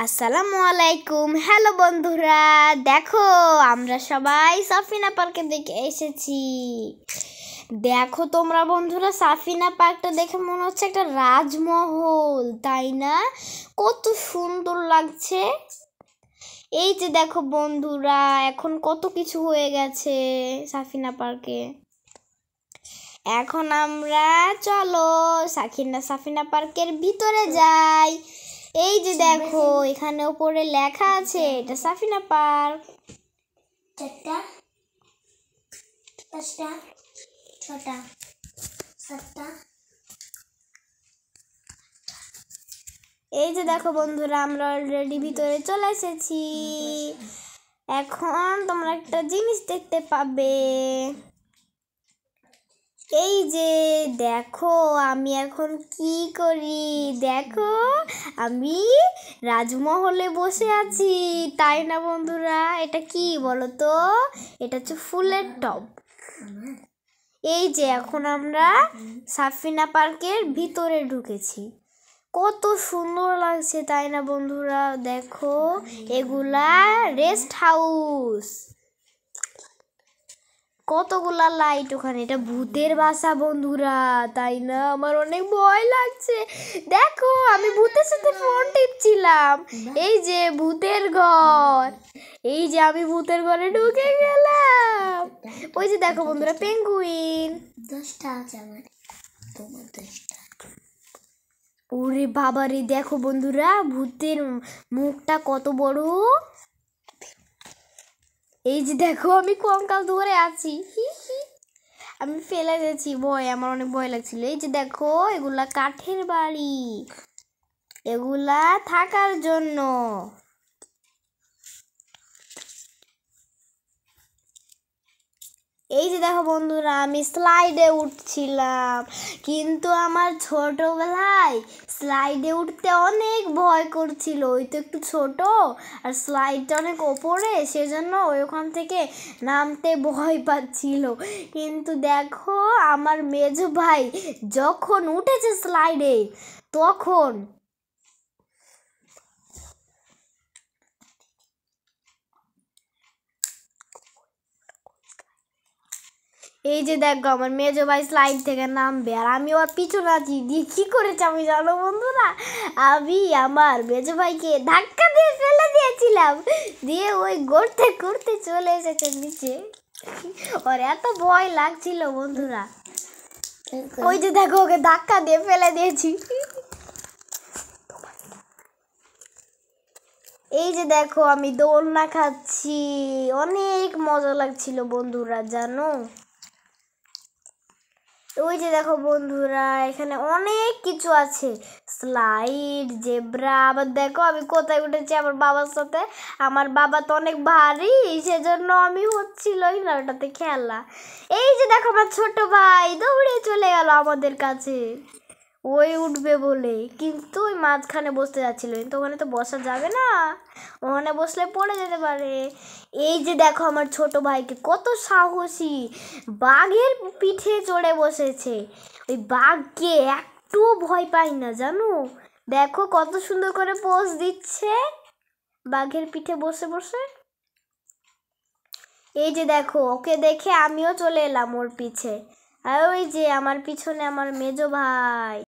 আসসালামু আলাইকুম হ্যালো বন্ধুরা দেখো আমরা সবাই সাফিনা পার্কে দেখে এসেছি দেখো তোমরা বন্ধুরা সাফিনা পার্কটা দেখে মনে হচ্ছে একটা রাজমহল তাই না কত সুন্দর লাগছে এই যে দেখো বন্ধুরা এখন কত কিছু হয়ে গেছে সাফিনা পার্কে এখন আমরা চলো সাকিনা সাফিনা পার্কের ভিতরে যাই এই যে দেখো এখানে উপরে লেখা আছে এটা সাফিনা পার্ক চারটা পাঁচটা ছটা সাতটা এই যে দেখো বন্ধুরা আমরা অলরেডি ভিতরে চলে এসেছি এখন তোমরা একটা জিনিস দেখতে পাবে এই যে দেখো আমি এখন কি করি দেখো আমি রাজমহলে বসে আছি তাই না বন্ধুরা এটা কি বলো তো এটা হচ্ছে ফুলের টব এই যে এখন আমরা সাফিনা পার্কের ভিতরে ঢুকেছি কত সুন্দর লাগছে তাই না বন্ধুরা দেখো এগুলা রেস্ট হাউস কতগুলা লাইট ওখানে এটা ভূতের বাসা বন্ধুরা তাই না আমার অনেক ভয় লাগছে দেখো আমি ভূতের সাথে ফোন টিপছিলাম এই যে ভূতের ঘর এই যে আমি ভূতের ঘরে ঢুকে গেলাম ওই যে দেখো বন্ধুরা পেঙ্গুইন দশটা আছে আমার তোমার দশটা ওরে বাবারে দেখো বন্ধুরা ভূতের মুখটা কত বড় এই যে দেখো আমি কঙ্কাল ধরে আছি আমি ফেলে গেছি ভয় আমার অনেক ভয় লাগছিল এই যে দেখো এগুলা কাঠের বাড়ি এগুলা থাকার জন্য এই যে দেখো বন্ধুরা আমি স্লাইডে উঠছিলাম কিন্তু আমার ছোটবেলায় স্লাইডে উঠতে অনেক ভয় করছিল ওই তো একটু ছোট আর স্লাইডটা অনেক ওপরে সেজন্য ওই ওখান থেকে নামতে ভয় পাচ্ছিল কিন্তু দেখো আমার মেজ ভাই যখন উঠেছে স্লাইডে তখন এই যে দেখো আমার মেজো ভাই স্লাইড থেকে নামবে আর আমি ওর পিছনে আছি দিয়ে কী করেছি আমি জানো বন্ধুরা আমি আমার মেজো ভাইকে ধাক্কা দিয়ে ফেলে দিয়েছিলাম দিয়ে ওই গড়তে করতে চলে এসেছে নিচে ওর এত ভয় লাগছিল বন্ধুরা ওই যে দেখো ওকে ধাক্কা দিয়ে ফেলে দিয়েছি এই যে দেখো আমি দোলনা খাচ্ছি অনেক মজা লাগছিল বন্ধুরা জানো ওই যে দেখো বন্ধুরা এখানে অনেক কিছু আছে স্লাইড জেব্রা আবার দেখো আমি কোথায় উঠেছি আমার বাবার সাথে আমার বাবা তো অনেক ভারী সেজন্য আমি হচ্ছিল না ওটাতে খেলা এই যে দেখো আমার ছোট ভাই দৌড়ে চলে গেল আমাদের কাছে ওই উঠবে বলে কিন্তু ওই মাঝখানে বসতে যাচ্ছিল কিন্তু ওখানে তো বসা যাবে না ওখানে বসলে পড়ে যেতে পারে এই যে দেখো আমার ছোট ভাইকে কত সাহসী বাঘের পিঠে চড়ে বসেছে ওই বাঘকে একটু ভয় পাই না জানো দেখো কত সুন্দর করে পোজ দিচ্ছে বাঘের পিঠে বসে বসে এই যে দেখো ওকে দেখে আমিও চলে এলাম ওর পিছে আর ওই যে আমার পিছনে আমার মেজো ভাই